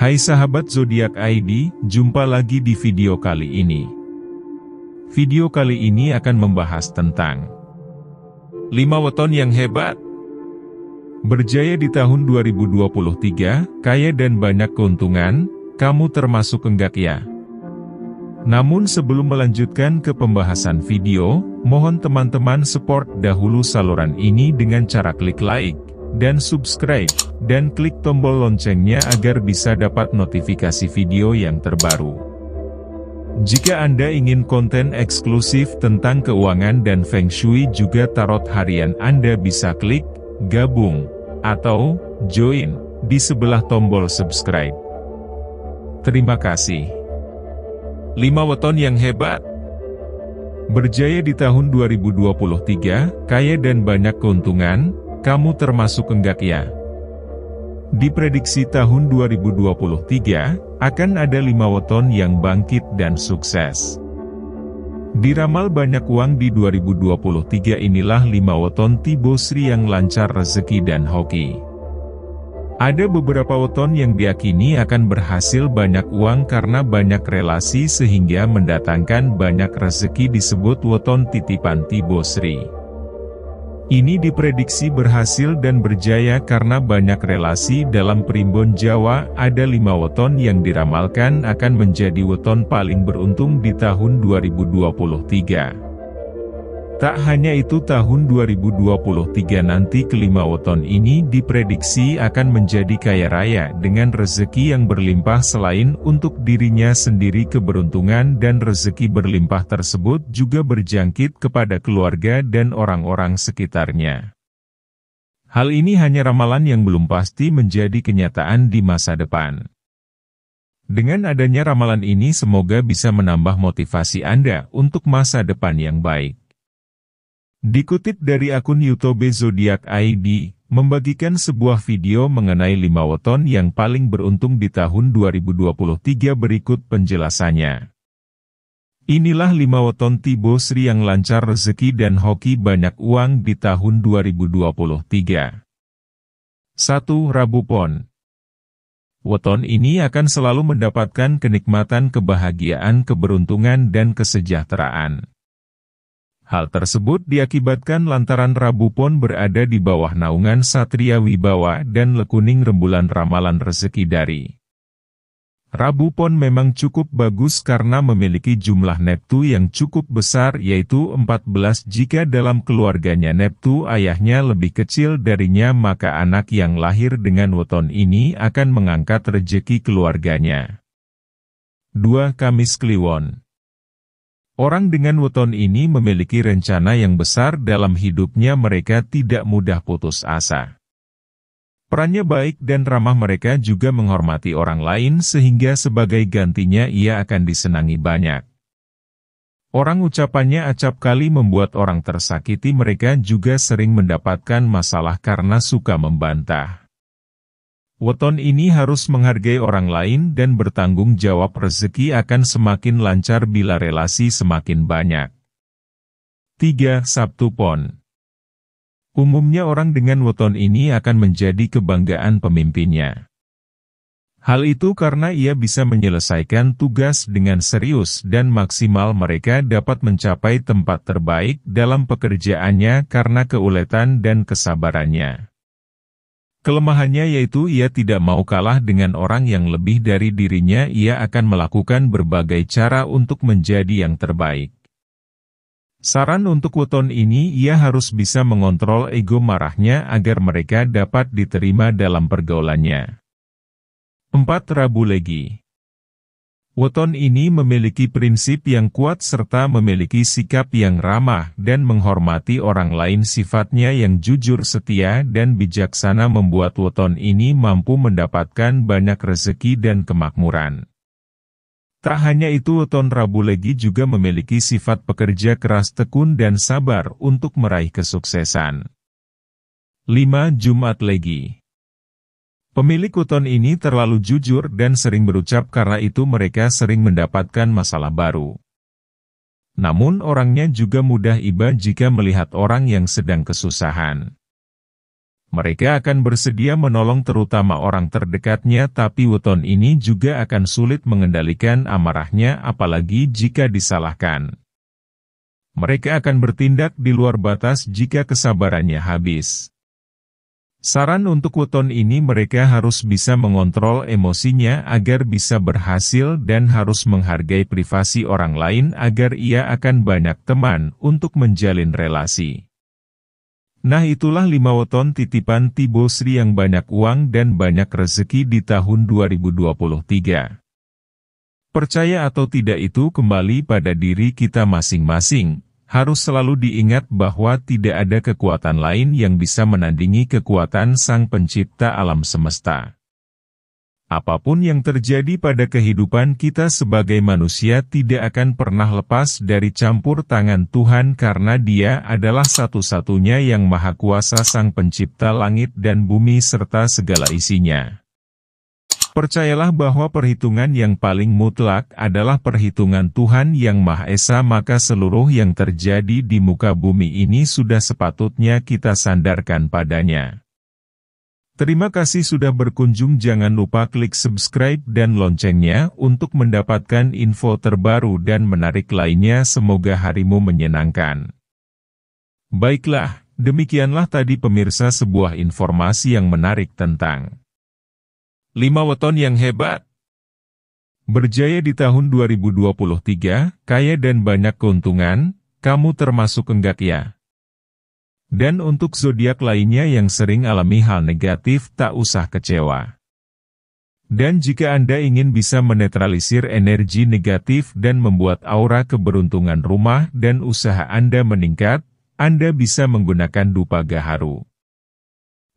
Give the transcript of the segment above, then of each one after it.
Hai sahabat zodiak ID, jumpa lagi di video kali ini. Video kali ini akan membahas tentang 5 weton yang hebat. Berjaya di tahun 2023, kaya dan banyak keuntungan, kamu termasuk enggak ya? Namun sebelum melanjutkan ke pembahasan video, mohon teman-teman support dahulu saluran ini dengan cara klik like, dan subscribe, dan klik tombol loncengnya agar bisa dapat notifikasi video yang terbaru. Jika Anda ingin konten eksklusif tentang keuangan dan Feng Shui juga tarot harian Anda bisa klik, gabung, atau, join, di sebelah tombol subscribe. Terima kasih. 5 weton yang hebat Berjaya di tahun 2023, kaya dan banyak keuntungan, kamu termasuk enggak ya? Diprediksi tahun 2023, akan ada lima weton yang bangkit dan sukses. Diramal banyak uang di 2023 inilah lima weton Tibo Sri yang lancar rezeki dan hoki. Ada beberapa weton yang diakini akan berhasil banyak uang karena banyak relasi sehingga mendatangkan banyak rezeki disebut weton titipan Tibo Sri. Ini diprediksi berhasil dan berjaya karena banyak relasi dalam primbon Jawa, ada lima weton yang diramalkan akan menjadi weton paling beruntung di tahun 2023. Tak hanya itu tahun 2023 nanti kelima weton ini diprediksi akan menjadi kaya raya dengan rezeki yang berlimpah selain untuk dirinya sendiri keberuntungan dan rezeki berlimpah tersebut juga berjangkit kepada keluarga dan orang-orang sekitarnya. Hal ini hanya ramalan yang belum pasti menjadi kenyataan di masa depan. Dengan adanya ramalan ini semoga bisa menambah motivasi Anda untuk masa depan yang baik. Dikutip dari akun YouTube Zodiac ID, membagikan sebuah video mengenai lima weton yang paling beruntung di tahun 2023 berikut penjelasannya. Inilah lima weton Tibo Sri yang lancar rezeki dan hoki banyak uang di tahun 2023. 1. Rabu Pon Weton ini akan selalu mendapatkan kenikmatan kebahagiaan keberuntungan dan kesejahteraan. Hal tersebut diakibatkan lantaran Rabu Pon berada di bawah naungan Satria Wibawa dan Lekuning Rembulan Ramalan Rezeki dari Rabu Pon memang cukup bagus karena memiliki jumlah Neptu yang cukup besar yaitu 14 jika dalam keluarganya Neptu ayahnya lebih kecil darinya maka anak yang lahir dengan weton ini akan mengangkat rejeki keluarganya. 2 Kamis Kliwon Orang dengan weton ini memiliki rencana yang besar dalam hidupnya mereka tidak mudah putus asa. Perannya baik dan ramah mereka juga menghormati orang lain sehingga sebagai gantinya ia akan disenangi banyak. Orang ucapannya acap kali membuat orang tersakiti mereka juga sering mendapatkan masalah karena suka membantah. Weton ini harus menghargai orang lain dan bertanggung jawab rezeki akan semakin lancar bila relasi semakin banyak. 3. Sabtu Pon Umumnya orang dengan weton ini akan menjadi kebanggaan pemimpinnya. Hal itu karena ia bisa menyelesaikan tugas dengan serius dan maksimal mereka dapat mencapai tempat terbaik dalam pekerjaannya karena keuletan dan kesabarannya. Kelemahannya yaitu ia tidak mau kalah dengan orang yang lebih dari dirinya ia akan melakukan berbagai cara untuk menjadi yang terbaik. Saran untuk weton ini ia harus bisa mengontrol ego marahnya agar mereka dapat diterima dalam pergaulannya. 4. Rabu Legi Weton ini memiliki prinsip yang kuat serta memiliki sikap yang ramah dan menghormati orang lain sifatnya yang jujur setia dan bijaksana membuat weton ini mampu mendapatkan banyak rezeki dan kemakmuran. Tak hanya itu weton Legi juga memiliki sifat pekerja keras tekun dan sabar untuk meraih kesuksesan. 5. Jumat Legi Pemilik weton ini terlalu jujur dan sering berucap karena itu mereka sering mendapatkan masalah baru. Namun orangnya juga mudah iba jika melihat orang yang sedang kesusahan. Mereka akan bersedia menolong terutama orang terdekatnya tapi weton ini juga akan sulit mengendalikan amarahnya apalagi jika disalahkan mereka akan bertindak di luar batas jika kesabarannya habis. Saran untuk weton ini mereka harus bisa mengontrol emosinya agar bisa berhasil dan harus menghargai privasi orang lain agar ia akan banyak teman untuk menjalin relasi. Nah itulah 5 weton titipan Tibo Sri yang banyak uang dan banyak rezeki di tahun 2023. Percaya atau tidak itu kembali pada diri kita masing-masing, harus selalu diingat bahwa tidak ada kekuatan lain yang bisa menandingi kekuatan Sang Pencipta alam semesta. Apapun yang terjadi pada kehidupan kita sebagai manusia tidak akan pernah lepas dari campur tangan Tuhan karena Dia adalah satu-satunya yang maha kuasa Sang Pencipta langit dan bumi serta segala isinya. Percayalah bahwa perhitungan yang paling mutlak adalah perhitungan Tuhan yang Maha Esa maka seluruh yang terjadi di muka bumi ini sudah sepatutnya kita sandarkan padanya. Terima kasih sudah berkunjung jangan lupa klik subscribe dan loncengnya untuk mendapatkan info terbaru dan menarik lainnya semoga harimu menyenangkan. Baiklah, demikianlah tadi pemirsa sebuah informasi yang menarik tentang 5 weton yang hebat. Berjaya di tahun 2023, kaya dan banyak keuntungan, kamu termasuk enggak ya? Dan untuk zodiak lainnya yang sering alami hal negatif tak usah kecewa. Dan jika Anda ingin bisa menetralisir energi negatif dan membuat aura keberuntungan rumah dan usaha Anda meningkat, Anda bisa menggunakan dupa gaharu.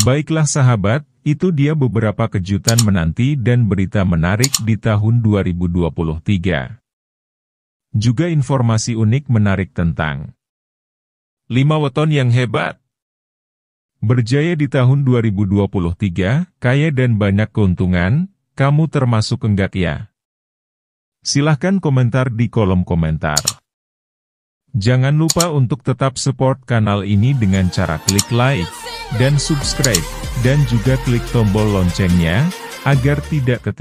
Baiklah sahabat, itu dia beberapa kejutan menanti dan berita menarik di tahun 2023. Juga informasi unik menarik tentang 5 weton yang hebat. Berjaya di tahun 2023, kaya dan banyak keuntungan, kamu termasuk enggak ya? Silahkan komentar di kolom komentar. Jangan lupa untuk tetap support kanal ini dengan cara klik like, dan subscribe, dan juga klik tombol loncengnya, agar tidak ketinggalan.